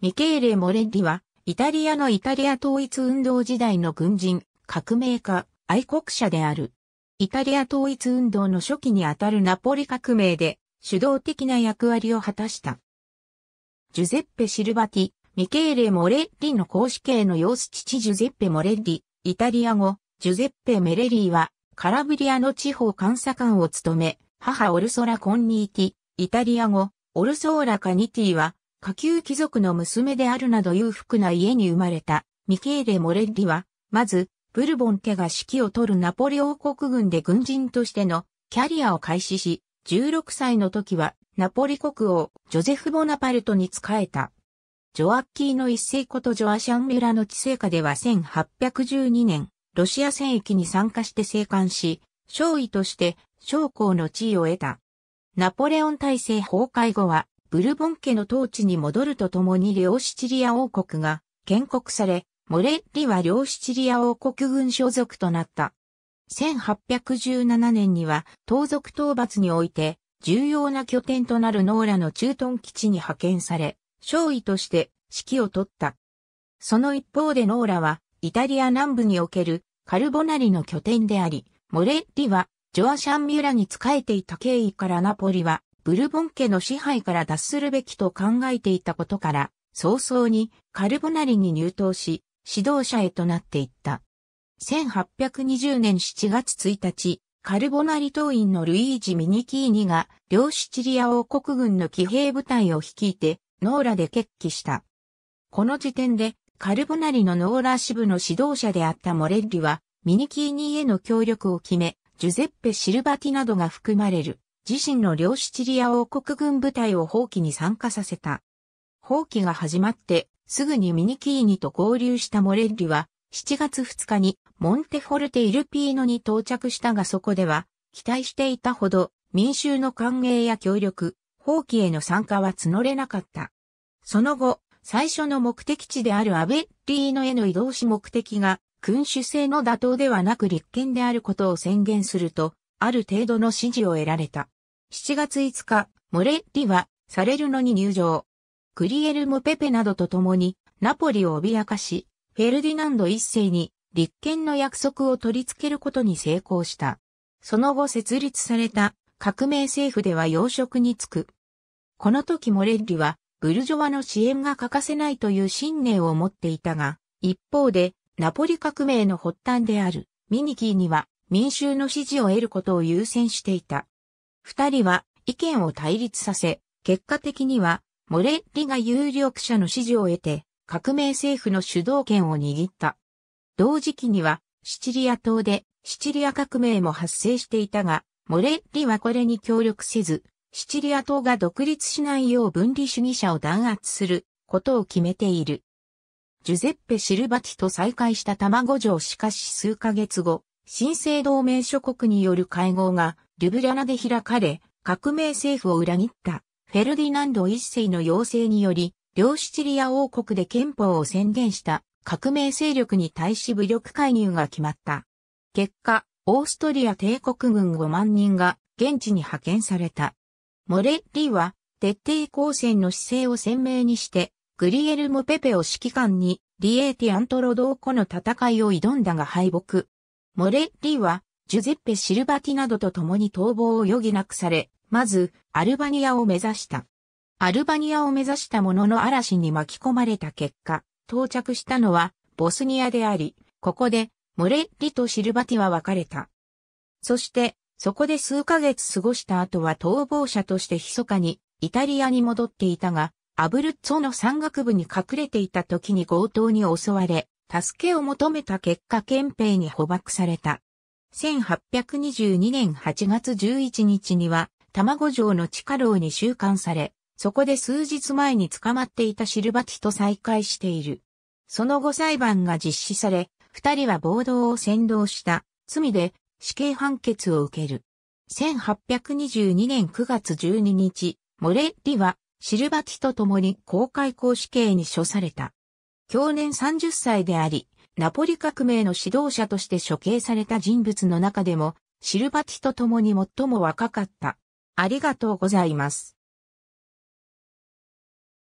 ミケーレ・モレッリは、イタリアのイタリア統一運動時代の軍人、革命家、愛国者である。イタリア統一運動の初期にあたるナポリ革命で、主導的な役割を果たした。ジュゼッペ・シルバティ、ミケーレ・モレッリの公式系の様子父ジュゼッペ・モレッリ、イタリア語、ジュゼッペ・メレリーは、カラブリアの地方監査官を務め、母オルソラ・コンニーティ、イタリア語、オルソーラ・カニティは、下級貴族の娘であるなど裕福な家に生まれたミケーレ・モレッリは、まず、ブルボン家が指揮を取るナポレ王国軍で軍人としてのキャリアを開始し、16歳の時はナポリ国王ジョゼフ・ボナパルトに仕えた。ジョアッキーの一世ことジョアシャンラの治世下では1812年、ロシア戦役に参加して生還し、少尉として将校の地位を得た。ナポレオン体制崩壊後は、ブルボン家の統治に戻るとともに両シチリア王国が建国され、モレッリは両シチリア王国軍所属となった。1817年には盗賊討伐において重要な拠点となるノーラの駐屯基地に派遣され、少尉として指揮を取った。その一方でノーラはイタリア南部におけるカルボナリの拠点であり、モレッリはジョアシャンミュラに仕えていた経緯からナポリはブルボン家の支配から脱するべきと考えていたことから、早々にカルボナリに入党し、指導者へとなっていった。1820年7月1日、カルボナリ党員のルイージ・ミニキーニが、両シチリア王国軍の騎兵部隊を率いて、ノーラで決起した。この時点で、カルボナリのノーラ支部の指導者であったモレッリは、ミニキーニへの協力を決め、ジュゼッペ・シルバティなどが含まれる。自身の両シチリア王国軍部隊を放棄に参加させた。放棄が始まって、すぐにミニキーニと合流したモレッリは、7月2日にモンテフォルテ・イルピーノに到着したがそこでは、期待していたほど民衆の歓迎や協力、放棄への参加は募れなかった。その後、最初の目的地であるアベッリーノへの移動し目的が、君主制の妥当ではなく立憲であることを宣言すると、ある程度の支持を得られた。7月5日、モレッリは、サレルノに入場。クリエルモ・ペペなどと共に、ナポリを脅かし、フェルディナンド一世に、立憲の約束を取り付けることに成功した。その後設立された革命政府では要職に就く。この時モレッリは、ブルジョワの支援が欠かせないという信念を持っていたが、一方で、ナポリ革命の発端であるミニキーには民衆の支持を得ることを優先していた。二人は意見を対立させ、結果的には、モレッリが有力者の支持を得て、革命政府の主導権を握った。同時期には、シチリア島で、シチリア革命も発生していたが、モレッリはこれに協力せず、シチリア島が独立しないよう分離主義者を弾圧することを決めている。ジュゼッペ・シルバティと再会した卵城しかし数ヶ月後、新生同盟諸国による会合がリュブリャナで開かれ、革命政府を裏切ったフェルディナンド一世の要請により、両シチリア王国で憲法を宣言した革命勢力に対し武力介入が決まった。結果、オーストリア帝国軍5万人が現地に派遣された。モレッリは徹底抗戦の姿勢を鮮明にして、グリエルモ・ペペを指揮官にリエーティ・アントロ・ドーコの戦いを挑んだが敗北。モレッリはジュゼッペ・シルバティなどと共に逃亡を余儀なくされ、まず、アルバニアを目指した。アルバニアを目指した者のの嵐に巻き込まれた結果、到着したのは、ボスニアであり、ここで、モレッリとシルバティは別れた。そして、そこで数ヶ月過ごした後は逃亡者として密かに、イタリアに戻っていたが、アブルッツォの山岳部に隠れていた時に強盗に襲われ、助けを求めた結果憲兵に捕獲された。1822年8月11日には、卵城の地下牢に収監され、そこで数日前に捕まっていたシルバティと再会している。その後裁判が実施され、二人は暴動を扇動した罪で死刑判決を受ける。1822年9月12日、モレッリはシルバティと共に公開公死刑に処された。去年30歳であり、ナポリ革命の指導者として処刑された人物の中でも、シルバティと共に最も若かった。ありがとうございます。